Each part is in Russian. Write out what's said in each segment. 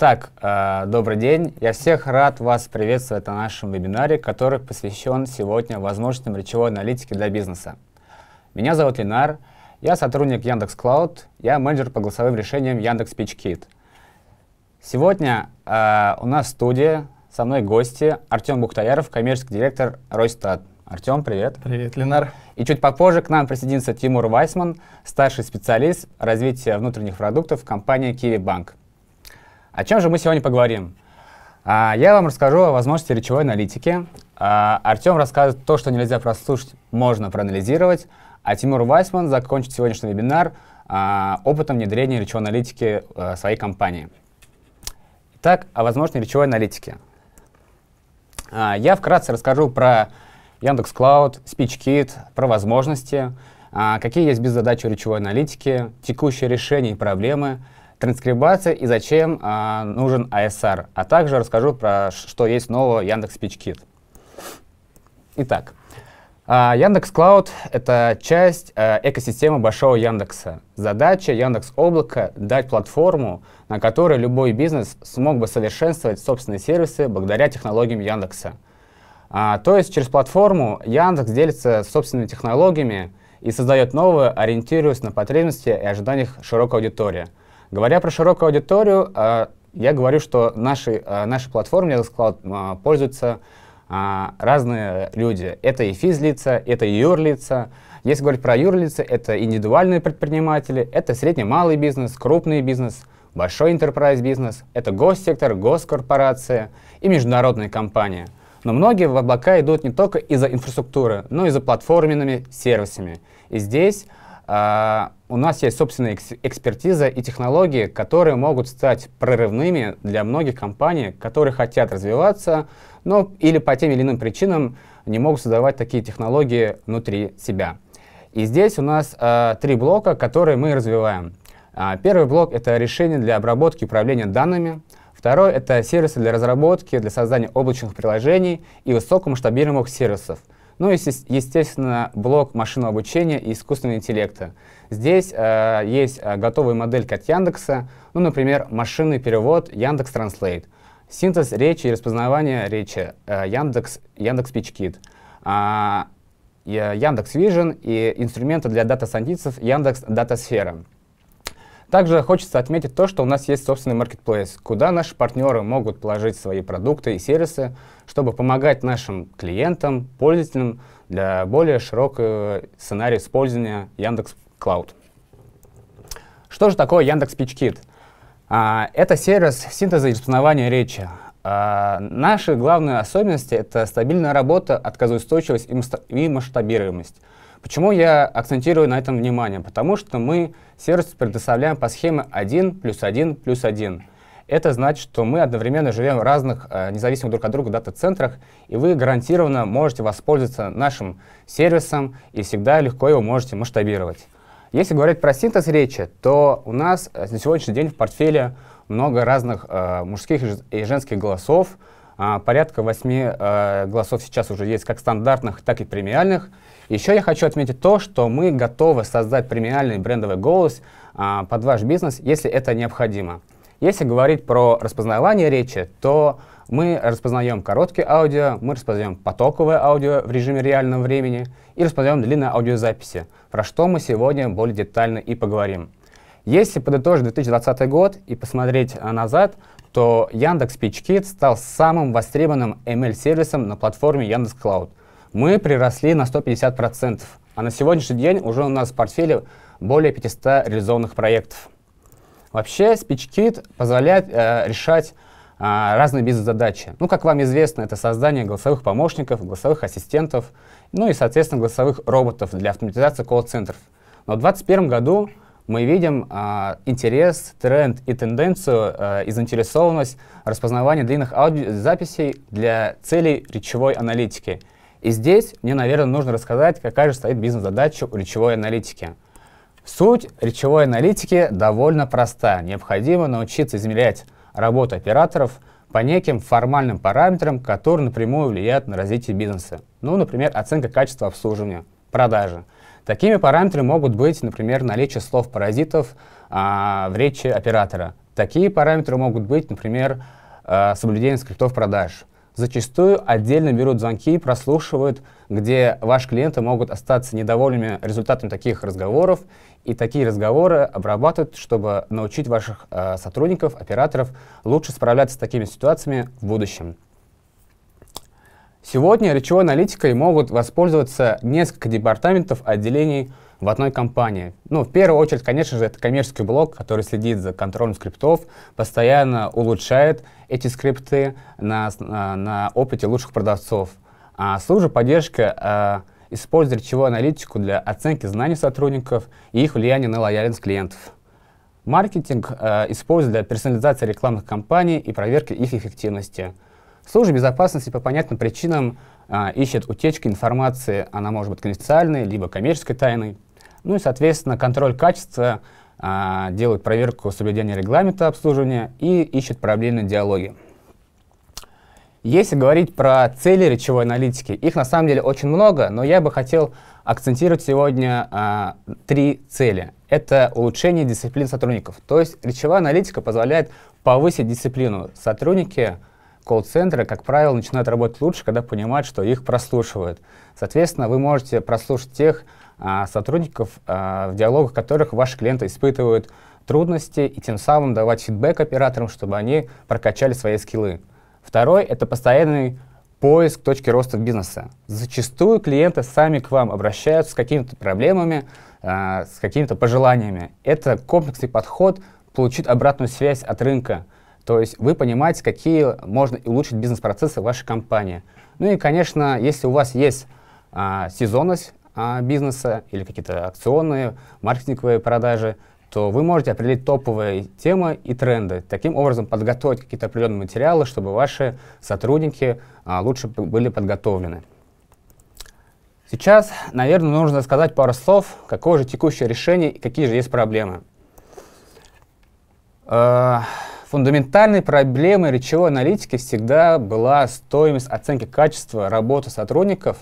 Итак, э, добрый день. Я всех рад вас приветствовать на нашем вебинаре, который посвящен сегодня возможностям речевой аналитики для бизнеса. Меня зовут Ленар, я сотрудник Яндекс Клауд, я менеджер по голосовым решениям Яндекс Speech Сегодня э, у нас в студии со мной гости Артем Бухтаяров, коммерческий директор Ройстат. Артем, привет. Привет, Ленар. И чуть попозже к нам присоединится Тимур Вайсман, старший специалист развития внутренних продуктов компании Киви Банк. О чем же мы сегодня поговорим? А, я вам расскажу о возможности речевой аналитики. А, Артем расскажет то, что нельзя прослушать, можно проанализировать. А Тимур Вайсман закончит сегодняшний вебинар а, опытом внедрения речевой аналитики а, своей компании. Итак, о возможности речевой аналитики. А, я вкратце расскажу про Яндекс Клауд, SpeechKit, про возможности, а, какие есть без задачи речевой аналитики, текущие решения и проблемы — транскрибация и зачем а, нужен ASR, а, а также расскажу про что есть нового Яндекс PitchKit. Итак, а, Яндекс Клауд — это часть а, экосистемы большого Яндекса. Задача Яндекс Облака — дать платформу, на которой любой бизнес смог бы совершенствовать собственные сервисы благодаря технологиям Яндекса. А, то есть через платформу Яндекс делится собственными технологиями и создает новые, ориентируясь на потребности и ожиданиях широкой аудитории — Говоря про широкую аудиторию, э, я говорю, что наши э, нашей платформе Cloud э, пользуются разные люди. Это и физлица, это и юрлица. Если говорить про юрлица, это индивидуальные предприниматели, это средний-малый бизнес, крупный бизнес, большой enterprise бизнес, это госсектор, госкорпорация и международные компании. Но многие в облака идут не только из-за инфраструктуры, но и за платформенными сервисами. И здесь а, у нас есть собственная экспертиза и технологии, которые могут стать прорывными для многих компаний, которые хотят развиваться, но или по тем или иным причинам не могут создавать такие технологии внутри себя. И здесь у нас э, три блока, которые мы развиваем. Uh, первый блок — это решение для обработки и управления данными. Второй — это сервисы для разработки, для создания облачных приложений и высокомасштабируемых сервисов — ну и, естественно, блок машинного обучения и искусственного интеллекта. Здесь э, есть э, готовая моделька от Яндекса, ну, например, машинный перевод Яндекс Транслейт, синтез речи и распознавание речи э, Яндекс, Яндекс Пичкит, э, а, Яндекс Vision и инструменты для дата-сантистов Яндекс Датасфера. Также хочется отметить то, что у нас есть собственный маркетплейс, куда наши партнеры могут положить свои продукты и сервисы, чтобы помогать нашим клиентам, пользователям для более широкого сценария использования Яндекс Cloud. Что же такое Яндекс PitchKit? А, это сервис синтеза и распознавания речи. А, наши главные особенности — это стабильная работа, отказоустойчивость и масштабируемость — Почему я акцентирую на этом внимание? Потому что мы сервис предоставляем по схеме 1 плюс 1 плюс 1. Это значит, что мы одновременно живем в разных э, независимых друг от друга дата-центрах, и вы гарантированно можете воспользоваться нашим сервисом и всегда легко его можете масштабировать. Если говорить про синтез речи, то у нас э, на сегодняшний день в портфеле много разных э, мужских и женских голосов. Э, порядка восьми э, голосов сейчас уже есть как стандартных, так и премиальных. Еще я хочу отметить то, что мы готовы создать премиальный брендовый голос а, под ваш бизнес, если это необходимо. Если говорить про распознавание речи, то мы распознаем короткие аудио, мы распознаем потоковое аудио в режиме реального времени и распознаем длинные аудиозаписи, про что мы сегодня более детально и поговорим. Если подытожить 2020 год и посмотреть а, назад, то Яндекс PitchKit стал самым востребованным ML-сервисом на платформе Яндекс.Клауд. Cloud мы приросли на 150%, а на сегодняшний день уже у нас в портфеле более 500 реализованных проектов. Вообще, SpeechKit позволяет э, решать э, разные бизнес-задачи. Ну, как вам известно, это создание голосовых помощников, голосовых ассистентов, ну и, соответственно, голосовых роботов для автоматизации колл-центров. Но в 2021 году мы видим э, интерес, тренд и тенденцию э, и заинтересованность распознавания длинных аудиозаписей для целей речевой аналитики – и здесь мне, наверное, нужно рассказать, какая же стоит бизнес-задача у речевой аналитики. Суть речевой аналитики довольно проста. Необходимо научиться измерять работу операторов по неким формальным параметрам, которые напрямую влияют на развитие бизнеса. Ну, например, оценка качества обслуживания, продажи. Такими параметрами могут быть, например, наличие слов-паразитов а, в речи оператора. Такие параметры могут быть, например, а, соблюдение скриптов продаж зачастую отдельно берут звонки, и прослушивают, где ваши клиенты могут остаться недовольными результатом таких разговоров, и такие разговоры обрабатывают, чтобы научить ваших э, сотрудников, операторов лучше справляться с такими ситуациями в будущем. Сегодня речевой аналитикой могут воспользоваться несколько департаментов отделений в одной компании. Ну, в первую очередь, конечно же, это коммерческий блок, который следит за контролем скриптов, постоянно улучшает эти скрипты на, э, на опыте лучших продавцов. А служба поддержки э, использует речевую аналитику для оценки знаний сотрудников и их влияния на лояльность клиентов. Маркетинг э, использует для персонализации рекламных кампаний и проверки их эффективности. Служба безопасности по понятным причинам а, ищет утечки информации, она может быть конфиденциальной, либо коммерческой тайной. Ну и, соответственно, контроль качества а, делает проверку соблюдения регламента обслуживания и ищет проблемные диалоги. Если говорить про цели речевой аналитики, их на самом деле очень много, но я бы хотел акцентировать сегодня а, три цели. Это улучшение дисциплины сотрудников. То есть речевая аналитика позволяет повысить дисциплину. Сотрудники колл-центра, как правило, начинают работать лучше, когда понимают, что их прослушивают. Соответственно, вы можете прослушать тех а, сотрудников, а, в диалогах которых ваши клиенты испытывают трудности и тем самым давать фидбэк операторам, чтобы они прокачали свои скиллы. Второй — это постоянный поиск точки роста в бизнесе. Зачастую клиенты сами к вам обращаются с какими-то проблемами, э, с какими-то пожеланиями. Это комплексный подход получить обратную связь от рынка. То есть вы понимаете, какие можно улучшить бизнес-процессы вашей компании. Ну и, конечно, если у вас есть а, сезонность, а, бизнеса или какие-то акционные, маркетинговые продажи, то вы можете определить топовые темы и тренды. Таким образом, подготовить какие-то определенные материалы, чтобы ваши сотрудники а, лучше были подготовлены. Сейчас, наверное, нужно сказать пару слов, какое же текущее решение и какие же есть проблемы. Э, фундаментальной проблемой речевой аналитики всегда была стоимость оценки качества работы сотрудников,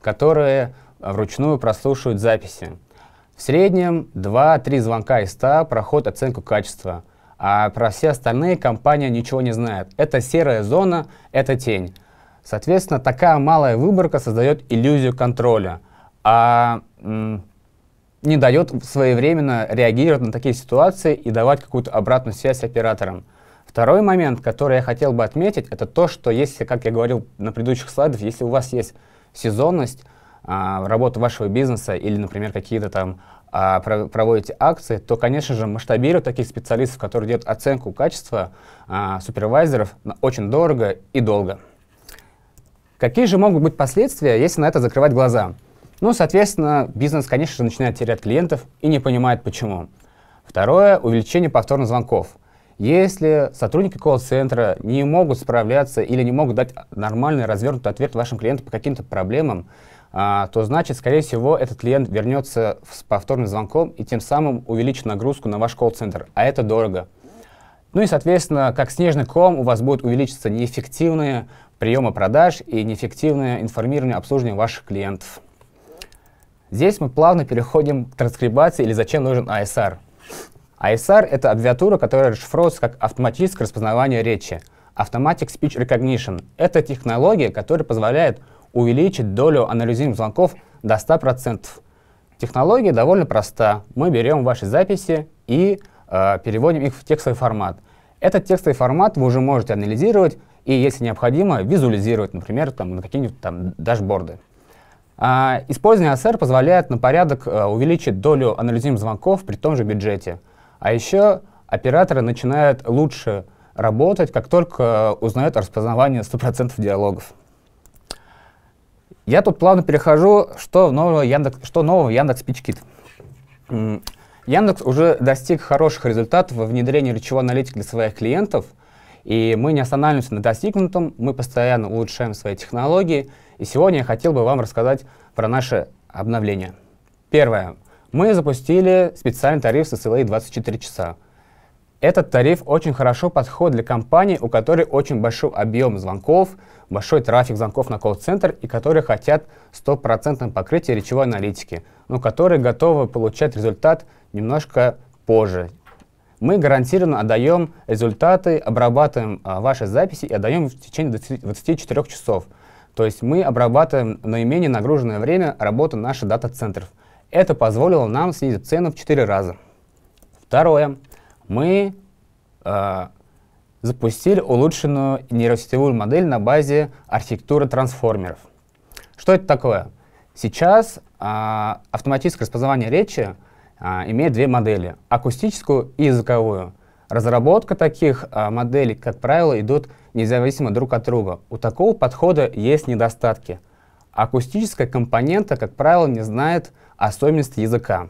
которые а вручную прослушивают записи. В среднем 2-3 звонка из 100 проходят оценку качества, а про все остальные компания ничего не знает. Это серая зона, это тень. Соответственно, такая малая выборка создает иллюзию контроля, а не дает своевременно реагировать на такие ситуации и давать какую-то обратную связь операторам. Второй момент, который я хотел бы отметить, это то, что если, как я говорил на предыдущих слайдах, если у вас есть сезонность, а, работу вашего бизнеса или, например, какие-то там а, проводите акции, то, конечно же, масштабировать таких специалистов, которые делают оценку качества а, супервайзеров, очень дорого и долго. Какие же могут быть последствия, если на это закрывать глаза? Ну, соответственно, бизнес, конечно же, начинает терять клиентов и не понимает, почему. Второе – увеличение повторных звонков. Если сотрудники колл-центра не могут справляться или не могут дать нормальный развернутый ответ вашим клиентам по каким-то проблемам, а, то значит, скорее всего, этот клиент вернется с повторным звонком и тем самым увеличит нагрузку на ваш колл-центр, а это дорого. Ну и, соответственно, как снежный ком у вас будут увеличиться неэффективные приемы продаж и неэффективное информирование обслуживания ваших клиентов. Здесь мы плавно переходим к транскрибации или зачем нужен ISR. А ISR а — это аббревиатура, которая расшифровывается как автоматическое распознавание речи. Automatic Speech Recognition — это технология, которая позволяет увеличить долю анализируемых звонков до 100%. Технология довольно проста. Мы берем ваши записи и э, переводим их в текстовый формат. Этот текстовый формат вы уже можете анализировать и, если необходимо, визуализировать, например, там, на какие-нибудь там дашборды. А, использование АСР позволяет на порядок а, увеличить долю анализируемых звонков при том же бюджете. А еще операторы начинают лучше работать, как только э, узнают о распознавании 100% диалогов. Я тут плавно перехожу, что нового Яндекс, что нового Яндекс Пичкит. Яндекс уже достиг хороших результатов во внедрении речевой аналитики для своих клиентов, и мы не останавливаемся на достигнутом, мы постоянно улучшаем свои технологии, и сегодня я хотел бы вам рассказать про наше обновление. Первое. Мы запустили специальный тариф с SLA 24 часа. Этот тариф очень хорошо подходит для компаний, у которой очень большой объем звонков, большой трафик звонков на колл-центр и которые хотят стопроцентное покрытие речевой аналитики, но которые готовы получать результат немножко позже. Мы гарантированно отдаем результаты, обрабатываем а, ваши записи и отдаем в течение 24 часов. То есть мы обрабатываем наименее нагруженное время работы наших дата-центров. Это позволило нам снизить цену в 4 раза. Второе мы э, запустили улучшенную нейросетевую модель на базе архитектуры трансформеров. Что это такое? Сейчас э, автоматическое распознавание речи э, имеет две модели — акустическую и языковую. Разработка таких э, моделей, как правило, идут независимо друг от друга. У такого подхода есть недостатки. Акустическая компонента, как правило, не знает особенности языка.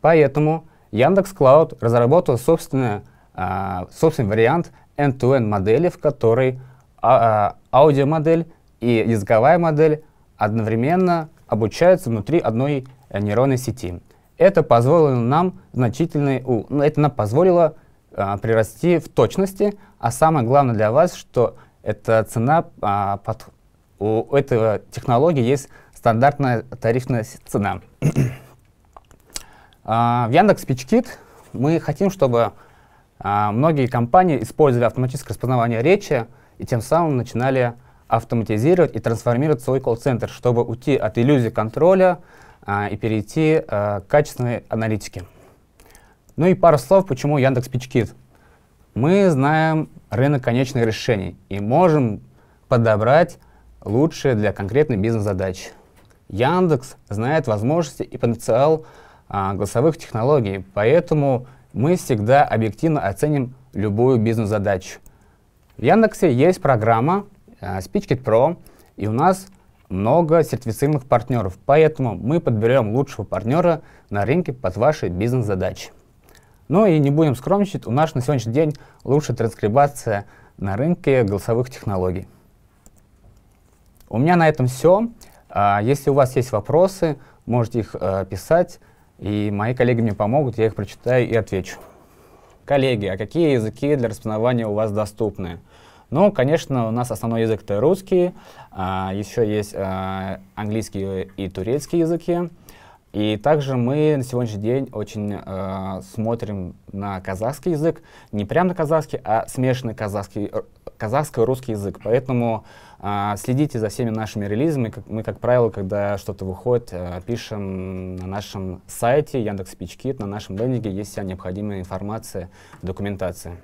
Поэтому Яндекс Клауд разработал собственный, а, собственный вариант end-to-end модели, в которой а, а, аудиомодель и языковая модель одновременно обучаются внутри одной э, нейронной сети. Это позволило нам значительный, у, ну, это нам позволило а, прирасти в точности, а самое главное для вас, что эта цена а, под, у этого технологии есть стандартная тарифная цена. А, в Яндекс Пичкит мы хотим, чтобы а, многие компании использовали автоматическое распознавание речи и тем самым начинали автоматизировать и трансформировать свой колл-центр, чтобы уйти от иллюзии контроля а, и перейти к качественной аналитике. Ну и пару слов, почему Яндекс Пичкит. Мы знаем рынок конечных решений и можем подобрать лучшее для конкретной бизнес-задачи. Яндекс знает возможности и потенциал а, голосовых технологий. Поэтому мы всегда объективно оценим любую бизнес-задачу. В Яндексе есть программа а, Speechkit Pro, и у нас много сертифицированных партнеров. Поэтому мы подберем лучшего партнера на рынке под ваши бизнес-задачи. Ну и не будем скромничать, у нас на сегодняшний день лучшая транскрибация на рынке голосовых технологий. У меня на этом все. А, если у вас есть вопросы, можете их э, писать. И мои коллеги мне помогут, я их прочитаю и отвечу. Коллеги, а какие языки для распознавания у вас доступны? Ну, конечно, у нас основной язык это русский, а, еще есть а, английский и турецкий языки. И также мы на сегодняшний день очень э, смотрим на казахский язык, не прямо на казахский, а смешанный казахский, э, казахско-русский язык. Поэтому э, следите за всеми нашими релизами. Как, мы, как правило, когда что-то выходит, э, пишем на нашем сайте Яндекс.Пичкит, на нашем лендинге есть вся необходимая информация, документация.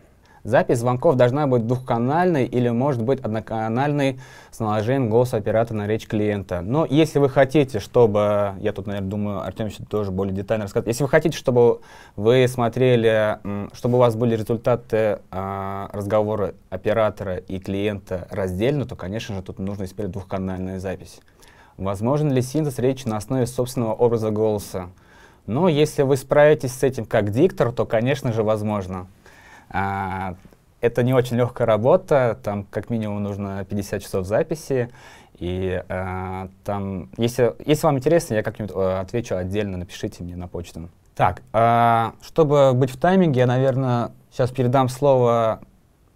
Запись звонков должна быть двухканальной или может быть одноканальной с наложением голоса оператора на речь клиента. Но если вы хотите, чтобы, я тут, наверное, думаю, Артем еще тоже более детально расскажет, если вы хотите, чтобы вы смотрели, чтобы у вас были результаты э, а, разговора оператора и клиента раздельно, то, конечно же, тут нужно использовать двухканальную запись. Возможен ли синтез речи на основе собственного образа голоса? Но если вы справитесь с этим как диктор, то, конечно же, возможно. А, это не очень легкая работа, там как минимум нужно 50 часов записи, и э, там, если, если вам интересно, я как-нибудь э, отвечу отдельно, напишите мне на почту. Так, э, чтобы быть в тайминге, я, наверное, сейчас передам слово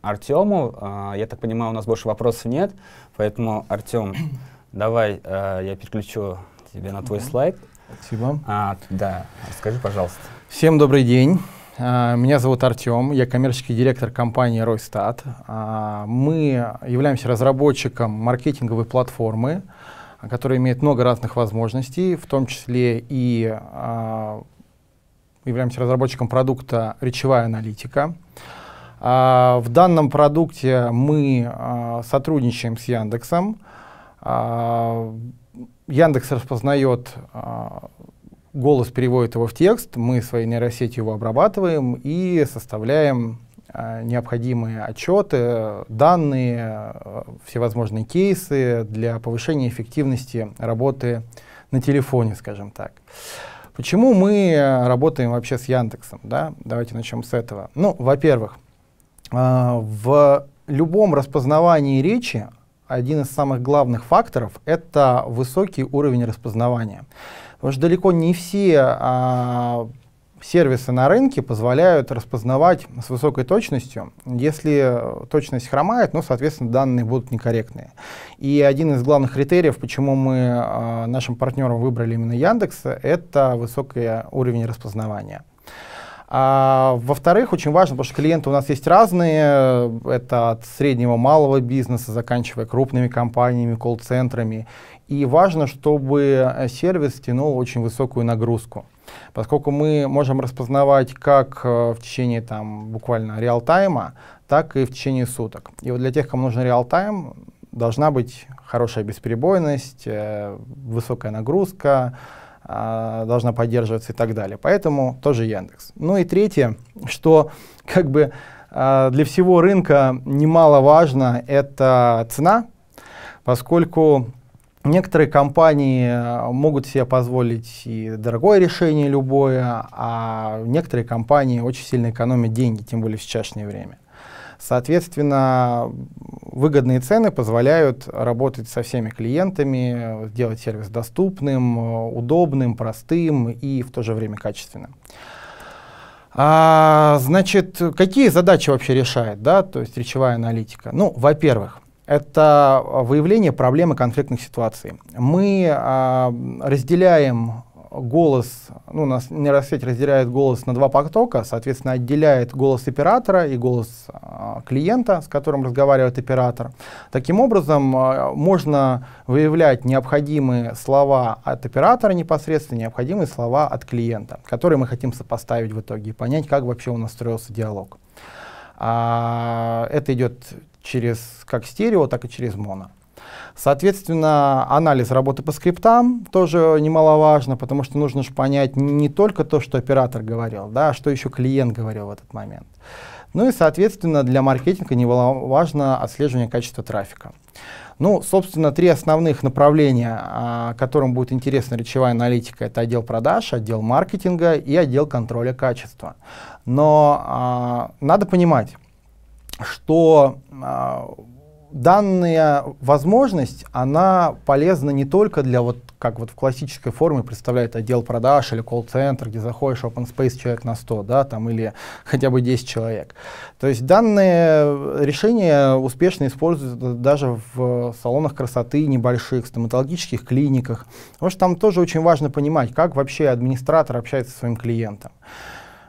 Артему. Э, а, я так понимаю, у нас больше вопросов нет, поэтому, Артем, давай э, я переключу тебе на твой слайд. Спасибо. А, да, расскажи, пожалуйста. Всем добрый день. А, меня зовут Артем, я коммерческий директор компании Ройстат. А, мы являемся разработчиком маркетинговой платформы, которая имеет много разных возможностей, в том числе и а, являемся разработчиком продукта «Речевая аналитика». В данном продукте мы сотрудничаем с Яндексом. Яндекс распознает голос переводит его в текст, мы своей нейросетью его обрабатываем и составляем э, необходимые отчеты, данные, э, всевозможные кейсы для повышения эффективности работы на телефоне, скажем так. Почему мы э, работаем вообще с Яндексом? Да? Давайте начнем с этого. Ну, во-первых, э, в любом распознавании речи один из самых главных факторов — это высокий уровень распознавания. Потому что далеко не все а, сервисы на рынке позволяют распознавать с высокой точностью. Если точность хромает, ну, соответственно, данные будут некорректные. И один из главных критериев, почему мы э, нашим партнерам выбрали именно Яндекс, это высокий уровень распознавания. А, во-вторых, очень важно, потому что клиенты у нас есть разные. Это от среднего малого бизнеса, заканчивая крупными компаниями, колл-центрами. И важно, чтобы э, сервис тянул очень высокую нагрузку. Поскольку мы можем распознавать как э, в течение там, буквально реал-тайма, так и в течение суток. И вот для тех, кому нужен реал-тайм, должна быть хорошая бесперебойность, э, высокая нагрузка, э, должна поддерживаться и так далее. Поэтому тоже Яндекс. Ну и третье, что как бы э, для всего рынка немаловажно, это цена, поскольку Некоторые компании э, могут себе позволить и дорогое решение любое, а некоторые компании очень сильно экономят деньги, тем более в сейчасшнее время. Соответственно, выгодные цены позволяют работать со всеми клиентами, делать сервис доступным, э, удобным, простым и в то же время качественным. А, значит, какие задачи вообще решает, да, то есть речевая аналитика? Ну, во-первых, это а, выявление проблемы конфликтных ситуаций. Мы а, разделяем голос, ну, у нас нейросеть разделяет голос на два потока, соответственно, отделяет голос оператора и голос а, клиента, с которым разговаривает оператор. Таким образом, а, можно выявлять необходимые слова от оператора непосредственно, необходимые слова от клиента, которые мы хотим сопоставить в итоге и понять, как вообще у нас строился диалог. А, это идет через как стерео, так и через моно. Соответственно, анализ работы по скриптам тоже немаловажно, потому что нужно же понять не только то, что оператор говорил, да, а что еще клиент говорил в этот момент. Ну и, соответственно, для маркетинга немаловажно отслеживание качества трафика. Ну, собственно, три основных направления, а, которым будет интересна речевая аналитика, это отдел продаж, отдел маркетинга и отдел контроля качества. Но а, надо понимать, что а, данная возможность, она полезна не только для вот, как вот в классической форме представляет отдел продаж или колл-центр, где заходишь open space человек на 100, да, там или хотя бы 10 человек. То есть данные решения успешно используются даже в салонах красоты небольших, стоматологических клиниках, потому что там тоже очень важно понимать, как вообще администратор общается со своим клиентом.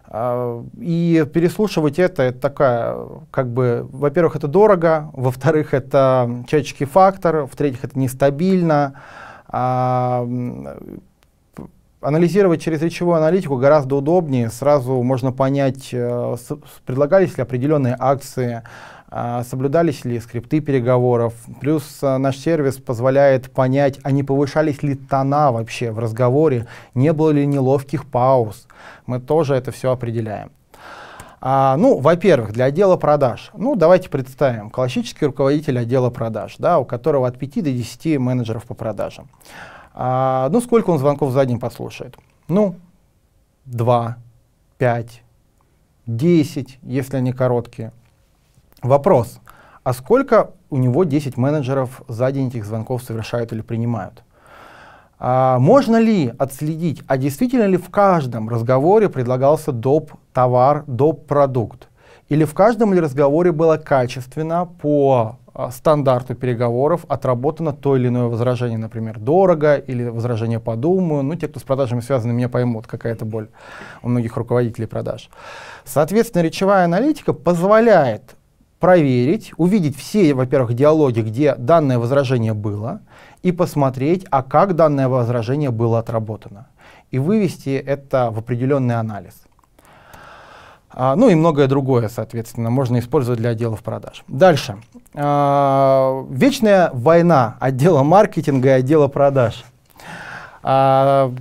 А, и переслушивать это, это такая, как бы, во-первых, это дорого, во-вторых, это человеческий фактор, в-третьих, это нестабильно. А, анализировать через речевую аналитику гораздо удобнее, сразу можно понять, э, предлагались ли определенные акции, а соблюдались ли скрипты переговоров. Плюс а, наш сервис позволяет понять, а не повышались ли тона вообще в разговоре, не было ли неловких пауз. Мы тоже это все определяем. А, ну, во-первых, для отдела продаж. Ну, давайте представим, классический руководитель отдела продаж, да, у которого от 5 до 10 менеджеров по продажам. А, ну, сколько он звонков за день послушает? Ну, 2, 5, 10, если они короткие. Вопрос, а сколько у него 10 менеджеров за день этих звонков совершают или принимают? А, можно ли отследить, а действительно ли в каждом разговоре предлагался доп. товар, доп. продукт? Или в каждом ли разговоре было качественно по а, стандарту переговоров отработано то или иное возражение, например, дорого или возражение подумаю. Ну, те, кто с продажами связаны, меня поймут, какая это боль у многих руководителей продаж. Соответственно, речевая аналитика позволяет проверить, увидеть все, во-первых, диалоги, где данное возражение было, и посмотреть, а как данное возражение было отработано, и вывести это в определенный анализ. А, ну и многое другое, соответственно, можно использовать для отделов продаж. Дальше. А, вечная война отдела маркетинга и отдела продаж. А,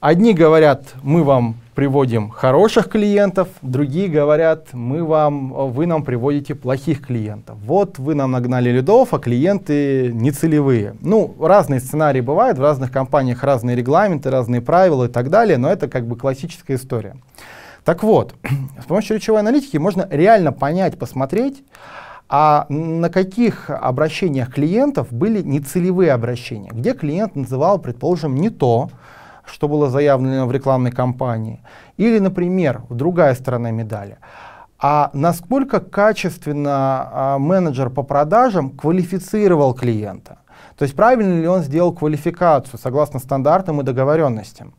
одни говорят, мы вам приводим хороших клиентов, другие говорят, мы вам, вы нам приводите плохих клиентов. Вот вы нам нагнали лидов, а клиенты нецелевые. Ну, разные сценарии бывают, в разных компаниях разные регламенты, разные правила и так далее, но это как бы классическая история. Так вот, с помощью речевой аналитики можно реально понять, посмотреть, а на каких обращениях клиентов были нецелевые обращения, где клиент называл, предположим, не то, что было заявлено в рекламной кампании. Или, например, другая сторона медали. А насколько качественно а, менеджер по продажам квалифицировал клиента? То есть правильно ли он сделал квалификацию согласно стандартам и договоренностям?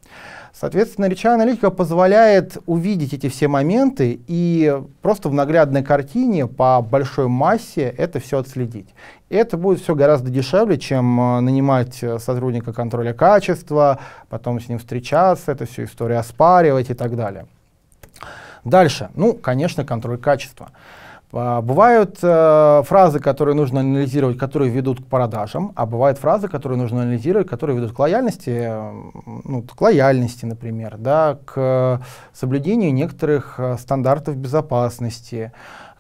Соответственно, речевая аналитика позволяет увидеть эти все моменты и просто в наглядной картине по большой массе это все отследить. И это будет все гораздо дешевле, чем э, нанимать э, сотрудника контроля качества, потом с ним встречаться, это всю историю оспаривать и так далее. Дальше, ну, конечно, контроль качества. А, бывают э, фразы, которые нужно анализировать, которые ведут к продажам, а бывают фразы, которые нужно анализировать, которые ведут к лояльности, э, ну, к лояльности, например, да, к соблюдению некоторых э, стандартов безопасности,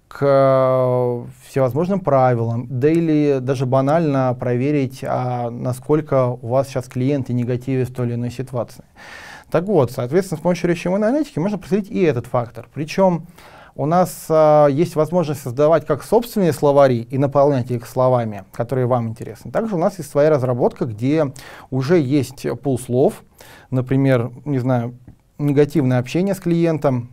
к э, всевозможным правилам, да или даже банально проверить, а насколько у вас сейчас клиенты негативят в той или иной ситуации. Так вот, соответственно, с помощью речевой аналитики можно проследить и этот фактор. Причем у нас а, есть возможность создавать как собственные словари и наполнять их словами, которые вам интересны. Также у нас есть своя разработка, где уже есть пул слов, например, не знаю, негативное общение с клиентом,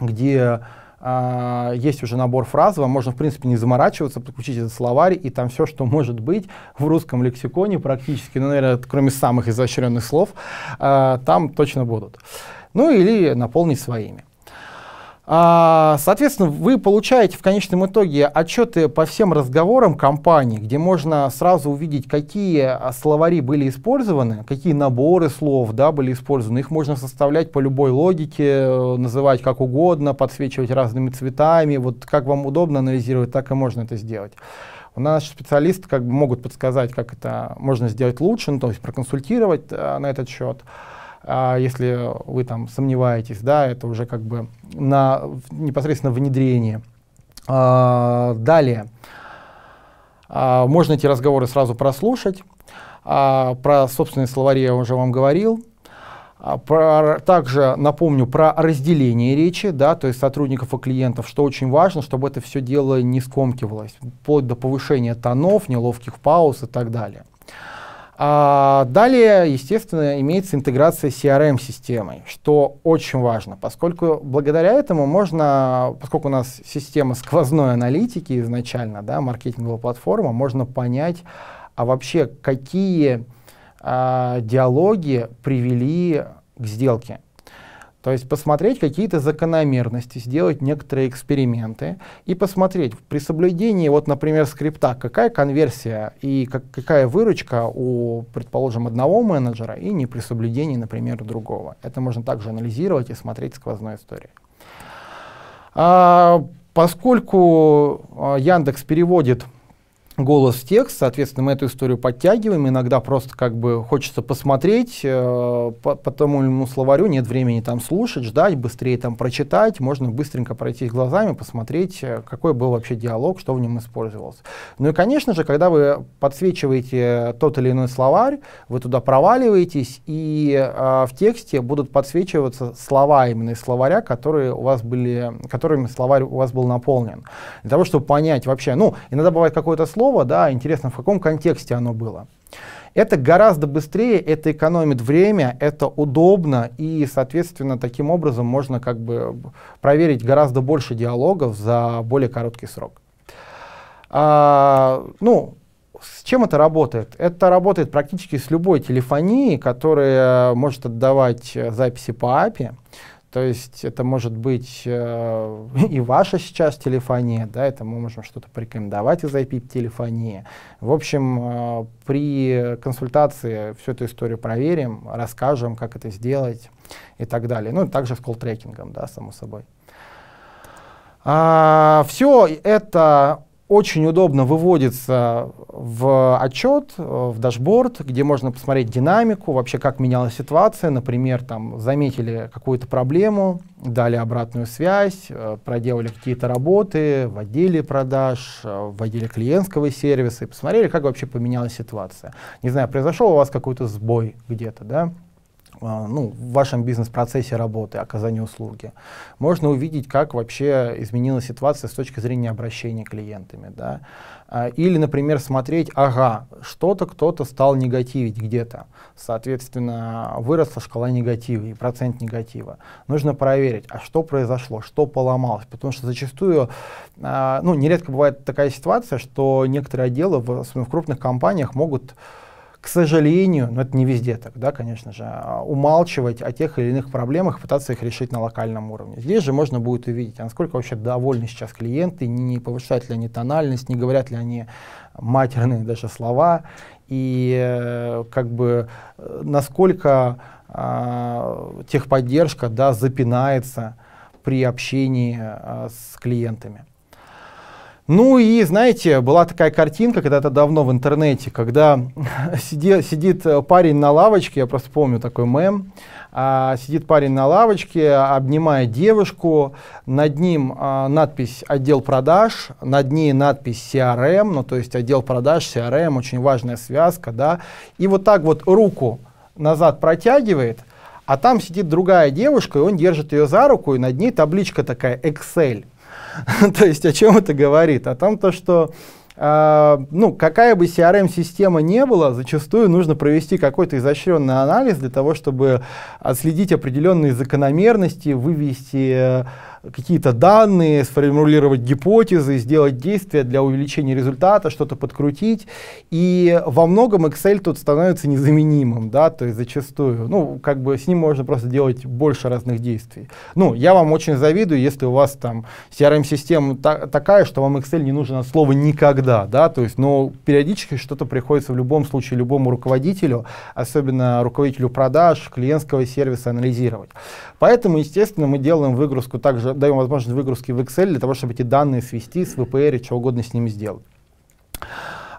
где а, есть уже набор фраз, вам можно, в принципе, не заморачиваться, подключить этот словарь, и там все, что может быть в русском лексиконе практически, ну, наверное, кроме самых изощренных слов, а, там точно будут. Ну или наполнить своими. А, соответственно, вы получаете в конечном итоге отчеты по всем разговорам компании, где можно сразу увидеть, какие а, словари были использованы, какие наборы слов да, были использованы. Их можно составлять по любой логике, э, называть как угодно, подсвечивать разными цветами. Вот как вам удобно анализировать, так и можно это сделать. У нас специалисты как бы могут подсказать, как это можно сделать лучше, ну, то есть проконсультировать а, на этот счет а если вы там сомневаетесь, да, это уже как бы на непосредственно внедрение. А, далее. А, можно эти разговоры сразу прослушать. А, про собственные словари я уже вам говорил. А, про, также напомню про разделение речи, да, то есть сотрудников и клиентов, что очень важно, чтобы это все дело не скомкивалось, вплоть до повышения тонов, неловких пауз и так далее. А далее, естественно, имеется интеграция с CRM-системой, что очень важно, поскольку благодаря этому можно, поскольку у нас система сквозной аналитики изначально, да, маркетинговая платформа, можно понять, а вообще какие а, диалоги привели к сделке. То есть посмотреть какие-то закономерности, сделать некоторые эксперименты и посмотреть при соблюдении, вот, например, скрипта, какая конверсия и как, какая выручка у, предположим, одного менеджера и не при соблюдении, например, другого. Это можно также анализировать и смотреть сквозной истории. А, поскольку а, Яндекс переводит голос текст, соответственно, мы эту историю подтягиваем, иногда просто как бы хочется посмотреть, э, по, по тому или иному словарю нет времени там слушать, ждать, быстрее там прочитать, можно быстренько пройтись глазами, посмотреть, э, какой был вообще диалог, что в нем использовалось. Ну и, конечно же, когда вы подсвечиваете тот или иной словарь, вы туда проваливаетесь, и э, в тексте будут подсвечиваться слова именно из словаря, которые у вас были, которыми словарь у вас был наполнен. Для того, чтобы понять вообще, ну, иногда бывает какое-то слово, слово, да, интересно, в каком контексте оно было. Это гораздо быстрее, это экономит время, это удобно, и, соответственно, таким образом можно как бы проверить гораздо больше диалогов за более короткий срок. А, ну, с чем это работает? Это работает практически с любой телефонией, которая может отдавать записи по API. То есть это может быть э, и ваша сейчас телефония, да, это мы можем что-то порекомендовать из IP-телефонии. В общем, э, при консультации всю эту историю проверим, расскажем, как это сделать и так далее. Ну, также с колл-трекингом, да, само собой. А, все это очень удобно выводится в отчет, э, в дашборд, где можно посмотреть динамику, вообще как менялась ситуация. Например, там заметили какую-то проблему, дали обратную связь, э, проделали какие-то работы в отделе продаж, э, в отделе клиентского сервиса и посмотрели, как вообще поменялась ситуация. Не знаю, произошел у вас какой-то сбой где-то, да? А, ну, в вашем бизнес-процессе работы, оказания услуги. Можно увидеть, как вообще изменилась ситуация с точки зрения обращения клиентами. Да? А, или, например, смотреть, ага, что-то кто-то стал негативить где-то. Соответственно, выросла шкала негатива и процент негатива. Нужно проверить, а что произошло, что поломалось. Потому что зачастую, а, ну, нередко бывает такая ситуация, что некоторые отделы, в, в крупных компаниях могут к сожалению, но ну, это не везде так, да, конечно же, а умалчивать о тех или иных проблемах, пытаться их решить на локальном уровне. Здесь же можно будет увидеть, а насколько вообще довольны сейчас клиенты, не повышают ли они тональность, не говорят ли они матерные даже слова, и э, как бы э, насколько э, техподдержка да, запинается при общении э, с клиентами. Ну и, знаете, была такая картинка когда-то давно в интернете, когда сидел, сидит э, парень на лавочке, я просто помню такой мем, а, сидит парень на лавочке, обнимая девушку, над ним а, надпись «Отдел продаж», над ней надпись CRM, эм», ну то есть отдел продаж, CRM, эм», очень важная связка, да, и вот так вот руку назад протягивает, а там сидит другая девушка, и он держит ее за руку, и над ней табличка такая «Excel», То есть о чем это говорит? О том, то, что Uh, ну, какая бы CRM-система эм не была, зачастую нужно провести какой-то изощренный анализ для того, чтобы отследить определенные закономерности, вывести э, какие-то данные, сформулировать гипотезы, сделать действия для увеличения результата, что-то подкрутить. И во многом Excel тут становится незаменимым, да, то есть зачастую. Ну, как бы с ним можно просто делать больше разных действий. Ну, я вам очень завидую, если у вас там CRM-система та такая, что вам Excel не нужен от слова никогда, да, то есть, но периодически что-то приходится в любом случае любому руководителю, особенно руководителю продаж, клиентского сервиса анализировать. Поэтому, естественно, мы делаем выгрузку также даем возможность выгрузки в Excel для того, чтобы эти данные свести с VPR и чего угодно с ними сделать.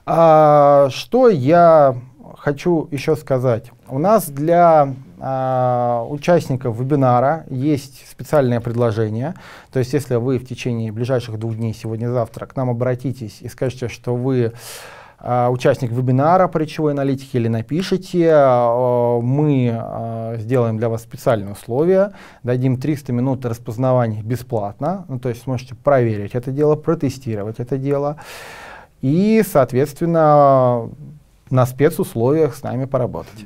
А, что я хочу еще сказать. У нас для а, участников вебинара есть специальное предложение. То есть, если вы в течение ближайших двух дней, сегодня-завтра, к нам обратитесь и скажете, что вы а, участник вебинара по речевой аналитике или напишите, а, мы а, сделаем для вас специальные условия, дадим 300 минут распознавания бесплатно, ну, то есть сможете проверить это дело, протестировать это дело и, соответственно, на спецусловиях с нами поработать.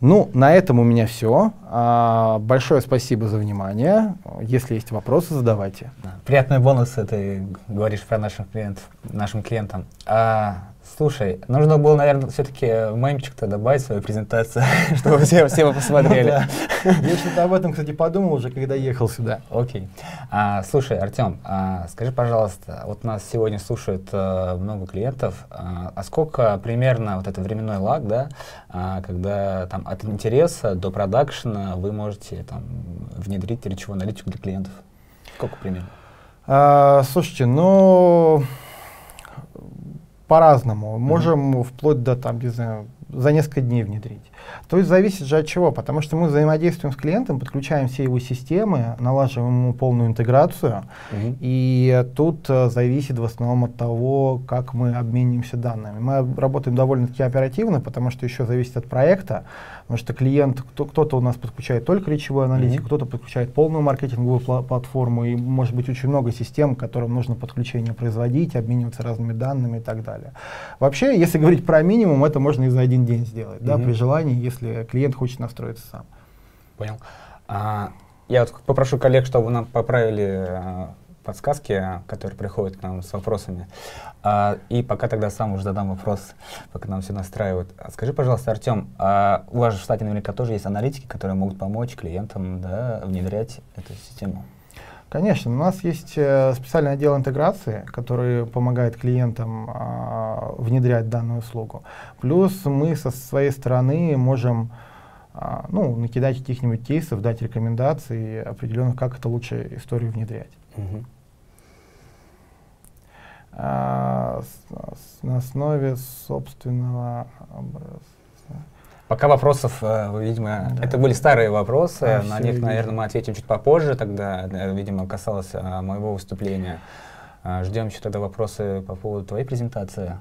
Ну, на этом у меня все. А, большое спасибо за внимание. Если есть вопросы, задавайте. Приятные бонусы ты говоришь про наших клиентов, нашим клиентам. А, Слушай, нужно было, наверное, все-таки э, мемчик-то добавить в свою презентацию, чтобы все, все вы посмотрели. Ну Я что-то об этом, кстати, подумал уже, когда ехал сюда. Окей. А, слушай, Артем, а, скажи, пожалуйста, вот нас сегодня слушают э, много клиентов. А, а сколько примерно вот это временной лаг, да, когда там от интереса до продакшена вы можете там внедрить речевую аналитику для клиентов? Сколько примерно? Слушайте, ну... Но по-разному. Можем mm-hmm. вплоть до там, не знаю, за несколько дней внедрить. То есть зависит же от чего, потому что мы взаимодействуем с клиентом, подключаем все его системы, налаживаем ему полную интеграцию, угу. и тут э, зависит в основном от того, как мы обменимся данными. Мы работаем довольно-таки оперативно, потому что еще зависит от проекта, потому что клиент, кто, то у нас подключает только речевой аналитик, угу. кто-то подключает полную маркетинговую пла- платформу, и может быть очень много систем, которым нужно подключение производить, обмениваться разными данными и так далее. Вообще, если говорить про минимум, это можно и за один один день сделать, да, при желании, если клиент хочет настроиться сам. Понял. А, я вот попрошу коллег, чтобы нам поправили а, подсказки, которые приходят к нам с вопросами. А, и пока тогда сам уже задам вопрос, пока нам все настраивают. Скажи, пожалуйста, Артем, а у вас же в штате наверняка тоже есть аналитики, которые могут помочь клиентам да, внедрять эту систему. Конечно, у нас есть э, специальный отдел интеграции, который помогает клиентам а, внедрять данную услугу. Плюс мы со своей стороны можем а, ну, накидать каких-нибудь кейсов, дать рекомендации определенных, как это лучше историю внедрять. Угу. А, с, на основе собственного образца. Пока вопросов, э, видимо, да. это были старые вопросы, а, на них, видно. наверное, мы ответим чуть попозже, тогда, видимо, касалось а, моего выступления. А, ждем еще тогда вопросы по поводу твоей презентации.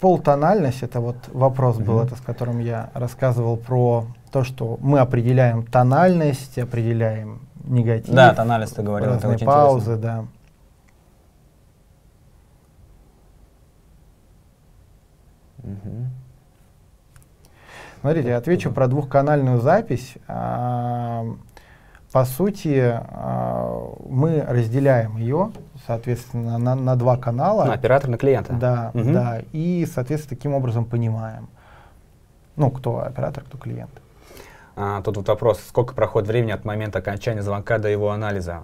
Полтональность — это вот вопрос mm-hmm. был, это с которым я рассказывал про то, что мы определяем тональность, определяем негатив. Да, тональность ты говорил, это очень паузы, интересно. да. Mm-hmm. Смотрите, я отвечу про двухканальную запись. А, по сути, а, мы разделяем ее, соответственно, на, на два канала. На оператор, на клиента. Да, угу. да. И, соответственно, таким образом понимаем, ну, кто оператор, кто клиент. А, тут вот вопрос, сколько проходит времени от момента окончания звонка до его анализа?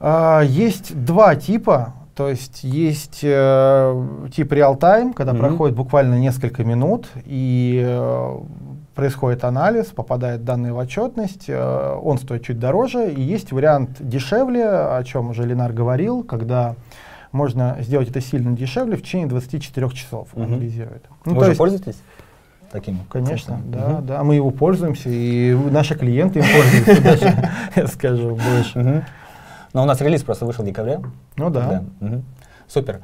А, есть два типа то есть есть э, тип реал-тайм, когда mm-hmm. проходит буквально несколько минут, и э, происходит анализ, попадает данные в отчетность, э, он стоит чуть дороже, и есть вариант дешевле, о чем уже Ленар говорил, когда можно сделать это сильно дешевле в течение 24 часов mm-hmm. анализирует. Ну, Вы же есть, пользуетесь? таким. Ну, конечно, цифрами. да, угу. да, мы его пользуемся, и наши клиенты им пользуются даже, я скажу больше. Но у нас релиз просто вышел в декабре. Ну да. да. Угу. Супер.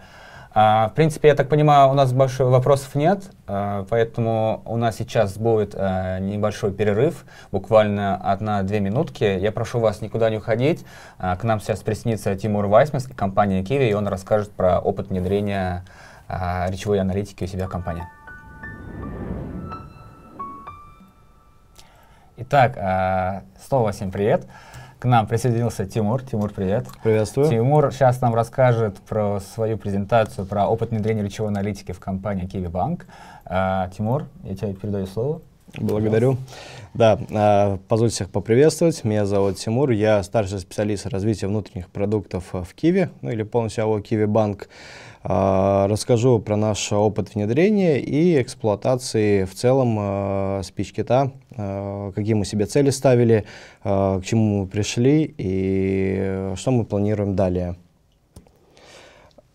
А, в принципе, я так понимаю, у нас больше вопросов нет, а, поэтому у нас сейчас будет а, небольшой перерыв, буквально одна-две минутки. Я прошу вас никуда не уходить. А, к нам сейчас приснится Тимур Вайсмис, компания Kiwi, и он расскажет про опыт внедрения а, речевой аналитики у себя в компании. Итак, а, снова всем Привет. К нам присоединился Тимур. Тимур, привет. Приветствую. Тимур сейчас нам расскажет про свою презентацию про опыт внедрения речевой аналитики в компании Киви-банк. А, Тимур, я тебе передаю слово. Благодарю. Да, а, позвольте всех поприветствовать. Меня зовут Тимур, я старший специалист развития внутренних продуктов э, в Киви, ну или полностью АО Киви Банк. А, расскажу про наш опыт внедрения и эксплуатации в целом а, спичкита, а, какие мы себе цели ставили, к чему мы пришли и что мы планируем далее.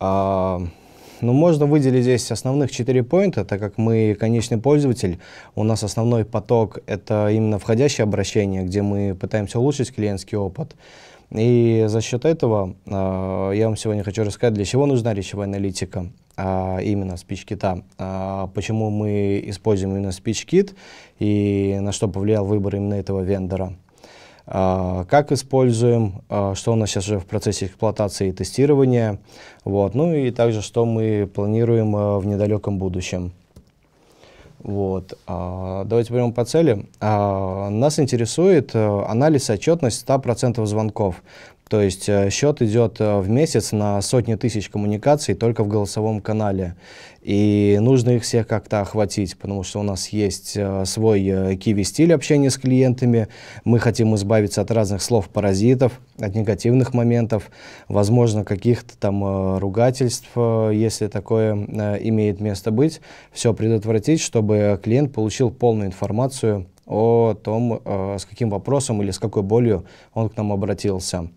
Ну, можно выделить здесь основных четыре поинта, так как мы конечный пользователь, у нас основной поток — это именно входящее обращение, где мы пытаемся улучшить клиентский опыт. И за счет этого э, я вам сегодня хочу рассказать, для чего нужна речевая аналитика, э, именно спичкита, э, а почему мы используем именно спичкит и на что повлиял выбор именно этого вендора. Uh, как используем, uh, что у нас сейчас уже в процессе эксплуатации и тестирования, вот, ну и также, что мы планируем uh, в недалеком будущем. Вот. А, давайте пойдем по цели. А, нас интересует э, анализ и отчетность 100% звонков. То есть э, счет идет э, в месяц на сотни тысяч коммуникаций только в голосовом канале. И нужно их всех как-то охватить, потому что у нас есть э, свой киви-стиль общения с клиентами. Мы хотим избавиться от разных слов-паразитов, от негативных моментов, возможно, каких-то там ругательств, если такое имеет место быть. Все предотвратить, чтобы клиент получил полную информацию о том, с каким вопросом или с какой болью он к нам обратился.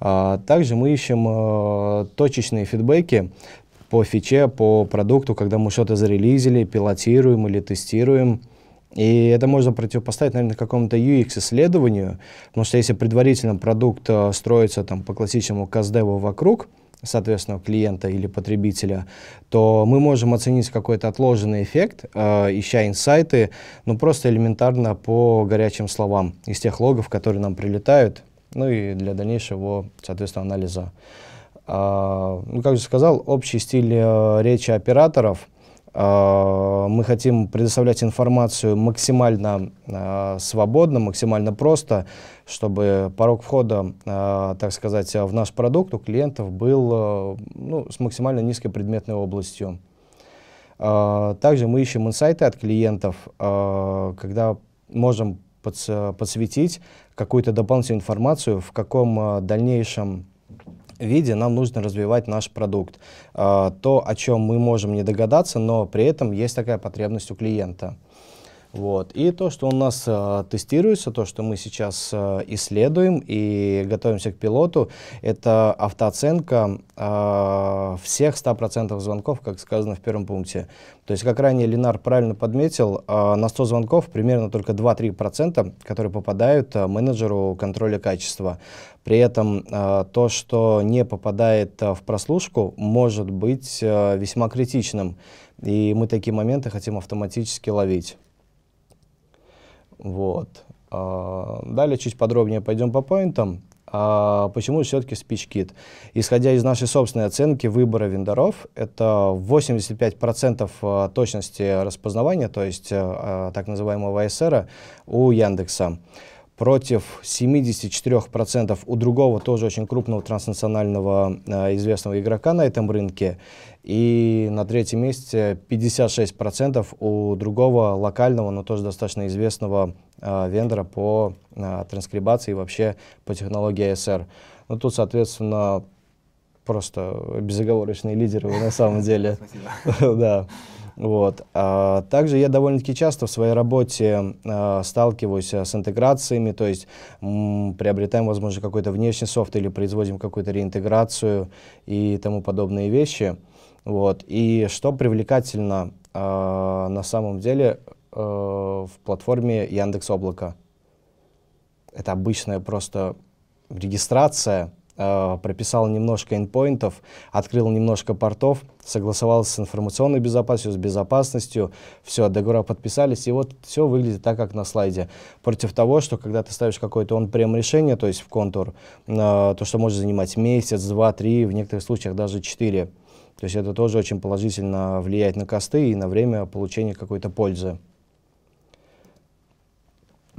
А, также мы ищем э, точечные фидбэки по фиче, по продукту, когда мы что-то зарелизили, пилотируем или тестируем. И это можно противопоставить, наверное, какому-то UX-исследованию, потому что если предварительно продукт э, строится там, по классическому каздеву вокруг, соответственно, клиента или потребителя, то мы можем оценить какой-то отложенный эффект, э, ища инсайты, ну просто элементарно по горячим словам из тех логов, которые нам прилетают, ну и для дальнейшего, соответственно, анализа. А, ну, как же сказал, общий стиль э, речи операторов. А, мы хотим предоставлять информацию максимально а, свободно, максимально просто, чтобы порог входа, э, так сказать, в наш продукт у клиентов был ну, с максимально низкой предметной областью. А, также мы ищем инсайты от клиентов, когда можем подсветить, какую-то дополнительную информацию, в каком а, дальнейшем виде нам нужно развивать наш продукт. А, то, о чем мы можем не догадаться, но при этом есть такая потребность у клиента. Вот. И то, что у нас э, тестируется, то, что мы сейчас э, исследуем и готовимся к пилоту, это автооценка э, всех 100% звонков, как сказано в первом пункте. То есть, как ранее Ленар правильно подметил, э, на 100 звонков примерно только 2-3%, которые попадают э, менеджеру контроля качества. При этом э, то, что не попадает э, в прослушку, может быть э, весьма критичным. И мы такие моменты хотим автоматически ловить. Вот. А, далее чуть подробнее пойдем по поинтам. А, почему все-таки SpeechKit? Исходя из нашей собственной оценки выбора вендоров, это 85% а, точности распознавания, то есть так называемого ISR у Яндекса против 74% у другого тоже очень крупного транснационального э, известного игрока на этом рынке. И на третьем месте 56% у другого локального, но тоже достаточно известного э, вендора по э, транскрибации и вообще по технологии ASR. Ну тут, соответственно, просто безоговорочные лидеры на самом деле. Спасибо. Да. Вот. А, также я довольно-таки часто в своей работе а, сталкиваюсь э, с интеграциями, то есть м, приобретаем, возможно, какой-то внешний софт или производим какую-то реинтеграцию и тому подобные вещи. Вот. И что привлекательно а, на самом деле а, в платформе Яндекс Облака? Это обычная просто регистрация, Э, прописал немножко endpointов, открыл немножко портов, согласовался с информационной безопасностью, с безопасностью, все, договора подписались, и вот все выглядит так, как на слайде. Против того, что когда ты ставишь какое-то он прем решение, то есть в контур, э, то, что может занимать месяц, два, три, в некоторых случаях даже четыре. То есть это тоже очень положительно влияет на косты и на время получения какой-то пользы.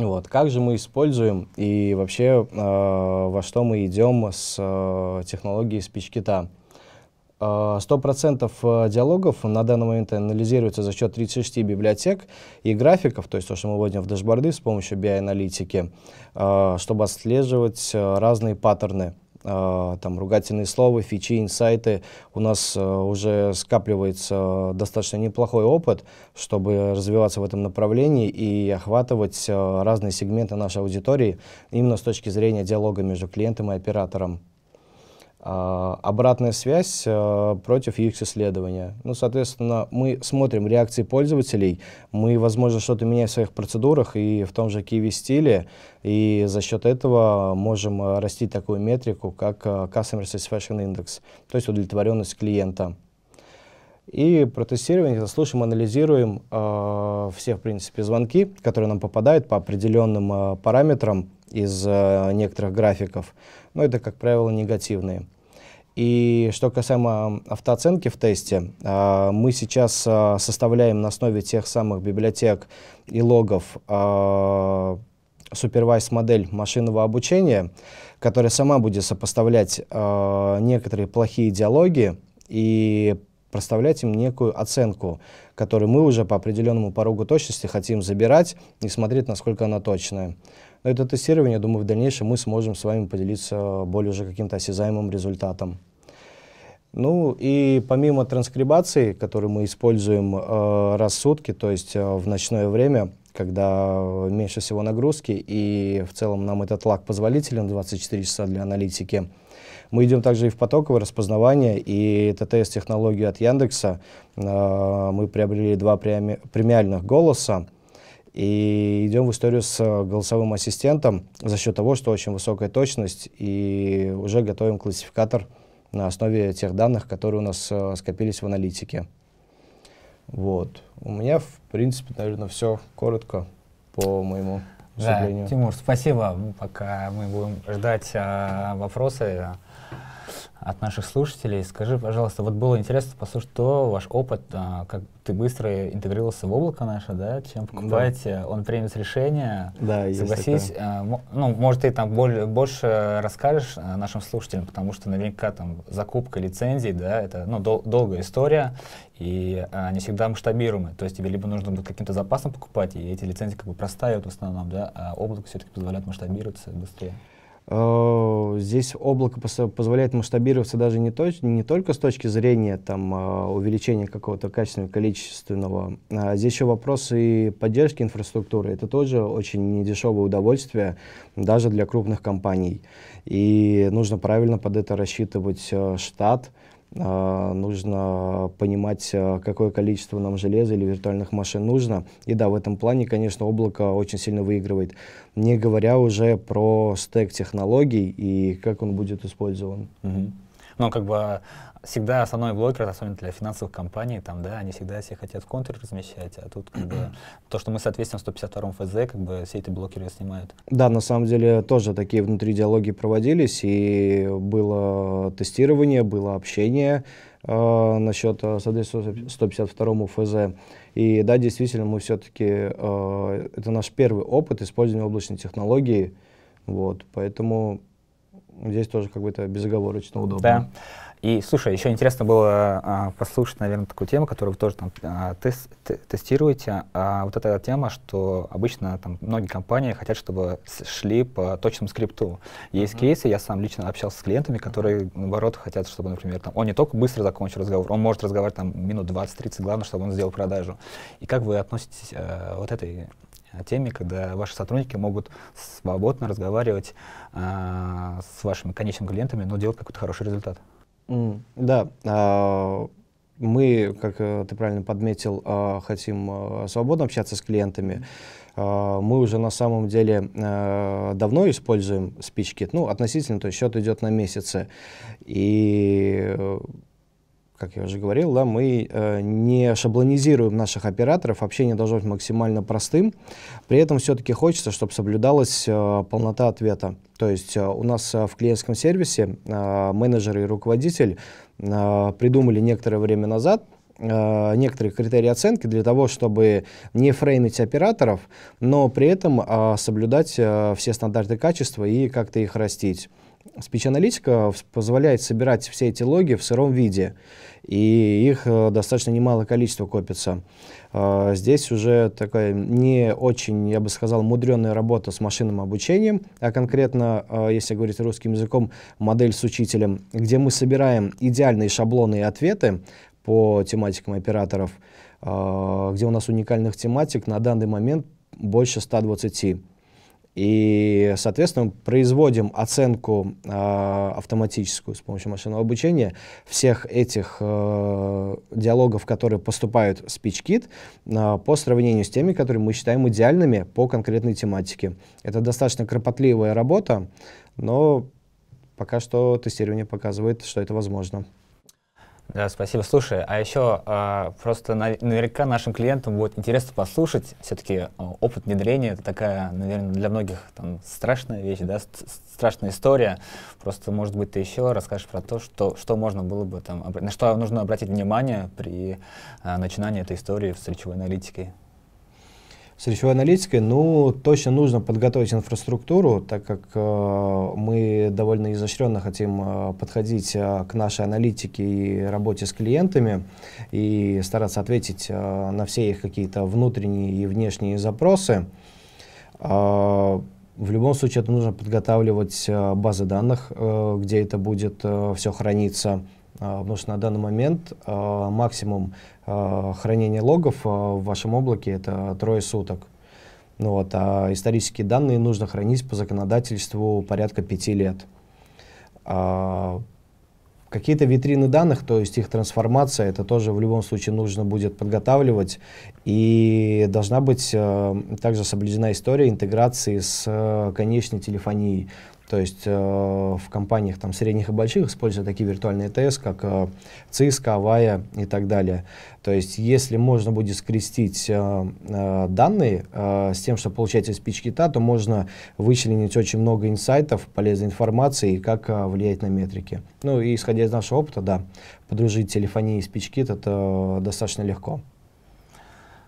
Вот. Как же мы используем и вообще э, во что мы идем с э, технологией спичкита? Э, сто процентов э, диалогов на данный момент анализируется за счет 36 библиотек и графиков, то есть то, что мы вводим в дашборды с помощью BI-аналитики, э, чтобы отслеживать разные паттерны. А, там ругательные слова, фичи, инсайты. У нас э, уже скапливается достаточно неплохой опыт, чтобы развиваться в этом направлении и охватывать э, разные сегменты нашей аудитории именно с точки зрения диалога между клиентом и оператором. А, обратная связь а, против UX-исследования. Ну, соответственно, мы смотрим реакции пользователей, мы, возможно, что-то меняем в своих процедурах и в том же Kiwi-стиле, и за счет этого можем а, расти такую метрику, как Customer Satisfaction Index, то есть удовлетворенность клиента. И протестирование, слушаем, анализируем э, все, в принципе, звонки, которые нам попадают по определенным э, параметрам из э, некоторых графиков но ну, это, как правило, негативные. И что касаемо автооценки в тесте, а, мы сейчас а, составляем на основе тех самых библиотек и логов а, супервайс модель машинного обучения, которая сама будет сопоставлять некоторые плохие диалоги и проставлять им некую оценку, которую мы уже по определенному порогу точности хотим забирать и смотреть, насколько она точная. Но это тестирование, я думаю, в дальнейшем мы сможем с вами поделиться более уже каким-то осязаемым результатом. Ну и помимо транскрибации, которую мы используем э, раз в сутки, то есть э, в ночное время, когда меньше всего нагрузки, и в целом нам этот лаг позволителен 24 часа для аналитики, мы идем также и в потоковое распознавание, и ТТС-технологию от Яндекса. Э, мы приобрели два преми премиальных голоса, и идем в историю с э, голосовым ассистентом за счет того, что очень высокая точность, и уже готовим классификатор на основе тех данных, которые у нас э, скопились в аналитике. Вот. У меня, в принципе, наверное, все коротко по моему Да, Тимур, спасибо. Пока мы будем ждать а, вопросы от наших слушателей. Скажи, пожалуйста, вот было интересно послушать, что ваш опыт, а, как ты быстро интегрировался в облако наше, да, чем покупать? Э, да. он примет решение, да, согласись. А, ну, может, ты там более, больше расскажешь э, нашим слушателям, потому что наверняка там закупка лицензий, да, это ну, дол- долгая история, и они всегда масштабируемы. То есть тебе либо нужно будет каким-то запасом покупать, и эти лицензии как бы простаивают в основном, да, а облако все-таки позволяет масштабироваться быстрее. Э, здесь облако позволяет масштабироваться даже не, то, не только с точки зрения там, э, увеличения какого-то качественного, количественного. А здесь еще вопрос и поддержки инфраструктуры. Это тоже очень недешевое удовольствие даже для крупных компаний. И нужно правильно под это рассчитывать э, штат, а, нужно понимать, а, какое количество нам железа или виртуальных машин нужно. И да, в этом плане, конечно, облако очень сильно выигрывает, не говоря уже про стек технологий и как он будет использован. Угу. Ну, а как бы всегда основной блокер, особенно для финансовых компаний, там, да, они всегда все хотят в размещать, а тут как бы то, что мы соответствуем 152 ФЗ, как бы все эти блокеры снимают. Да, на самом деле тоже такие внутри диалоги проводились, и было тестирование, было общение э, насчет э, соответствия 152 ФЗ. И да, действительно, мы все-таки, э, это наш первый опыт использования облачной технологии, вот, поэтому здесь тоже как бы это безоговорочно удобно. Да. И, слушай, еще интересно было а, послушать, наверное, такую тему, которую вы тоже там а, тес, т, тестируете. А, вот эта тема, что обычно там многие компании хотят, чтобы шли по точному скрипту. Есть uh-huh. кейсы, я сам лично общался с клиентами, которые, uh-huh. наоборот, хотят, чтобы, например, там, он не только быстро закончил разговор, он может разговаривать там минут 20-30, главное, чтобы он сделал продажу. И как вы относитесь а, вот этой э, теме, когда ваши сотрудники могут свободно разговаривать а, с вашими конечными клиентами, но делать какой-то хороший результат? Да, а, мы, как э, ты правильно подметил, а, хотим э, свободно общаться с клиентами. А, мы уже на самом деле э, давно используем спички. Ну, относительно, то есть счет идет на месяцы. И как я уже говорил, да, мы э, не шаблонизируем наших операторов, общение должно быть максимально простым. При этом все-таки хочется, чтобы соблюдалась э, полнота ответа. То есть э, у нас э, в клиентском сервисе э, менеджер и руководитель э, придумали некоторое время назад э, некоторые критерии оценки для того, чтобы не фреймить операторов, но при этом а, соблюдать а, все стандарты качества и как-то их растить. Speech-аналитика позволяет собирать все эти логи в сыром виде, и их э, достаточно немало количество копится. А, здесь уже такая не очень, я бы сказал, мудреная работа с машинным обучением, а конкретно, а, если говорить русским языком, модель с учителем, где мы собираем идеальные шаблоны и ответы по тематикам операторов, а, где у нас уникальных тематик на данный момент больше 120. И, соответственно, производим оценку э, автоматическую с помощью машинного обучения всех этих э, диалогов, которые поступают в SpeechKit, э, а, по сравнению с теми, которые мы считаем идеальными по конкретной тематике. Это достаточно кропотливая работа, но пока что тестирование показывает, что это возможно. Да, спасибо. Слушай, а еще а, просто на, наверняка нашим клиентам будет интересно послушать. Все-таки а, опыт внедрения это такая, наверное, для многих там страшная вещь, да, страшная история. Просто, может быть, ты еще расскажешь про то, что, что можно было бы там, на что нужно обратить внимание при а, начинании этой истории с речевой аналитикой. С речевой аналитикой, ну, точно нужно подготовить инфраструктуру, так как э, мы довольно изощренно хотим э, подходить э, к нашей аналитике и работе с клиентами и стараться ответить э, на все их какие-то внутренние и внешние запросы. Э, в любом случае это нужно подготавливать э, базы данных, э, где это будет э, все храниться, а, потому что на данный момент а, максимум а, хранения логов в вашем облаке это трое суток. Ну вот, а исторические данные нужно хранить по законодательству порядка пяти лет. А, Какие-то витрины данных, то есть их трансформация, это тоже в любом случае нужно будет подготавливать. И должна быть э, также соблюдена история интеграции с э, конечной телефонией. То есть э, в компаниях там, средних и больших используют такие виртуальные ТС, как э, ЦИСК, Авая и так далее. То есть если можно будет скрестить э, э, данные э, с тем, что получается из PitchKit, то можно вычленить очень много инсайтов, полезной информации и как э, влиять на метрики. Ну и исходя из нашего опыта, да, подружить телефонии и PitchKit это э, достаточно легко.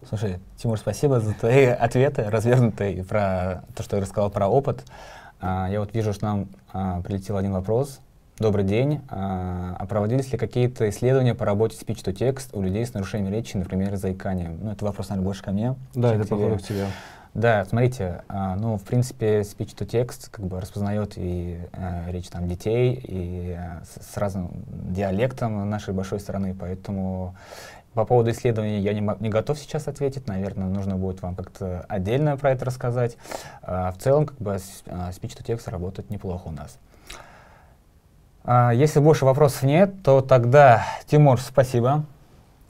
Слушай, Тимур, спасибо за твои ответы развернутые про то, что я рассказал про опыт. А, я вот вижу, что нам а, прилетел один вопрос. Добрый день. А, а проводились ли какие-то исследования по работе speech to text у людей с нарушением речи, например, заиканием? Ну, это вопрос, наверное, больше ко мне. Да, это походу к тебе. Да, смотрите, ну, в принципе, speech to text как бы распознает и речь там детей, и с разным диалектом нашей большой страны, поэтому по поводу исследований я не, не готов сейчас ответить, наверное, нужно будет вам как-то отдельно про это рассказать. А, в целом, как бы speech-to-text а, работает неплохо у нас. А, если больше вопросов нет, то тогда, Тимур, спасибо.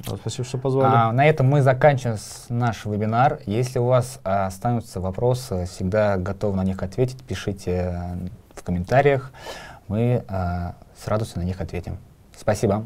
Спасибо, что позвали. А, на этом мы заканчиваем наш вебинар. Если у вас а, останутся вопросы, всегда готов на них ответить. Пишите э, в комментариях. Мы а, с радостью на них ответим. Спасибо.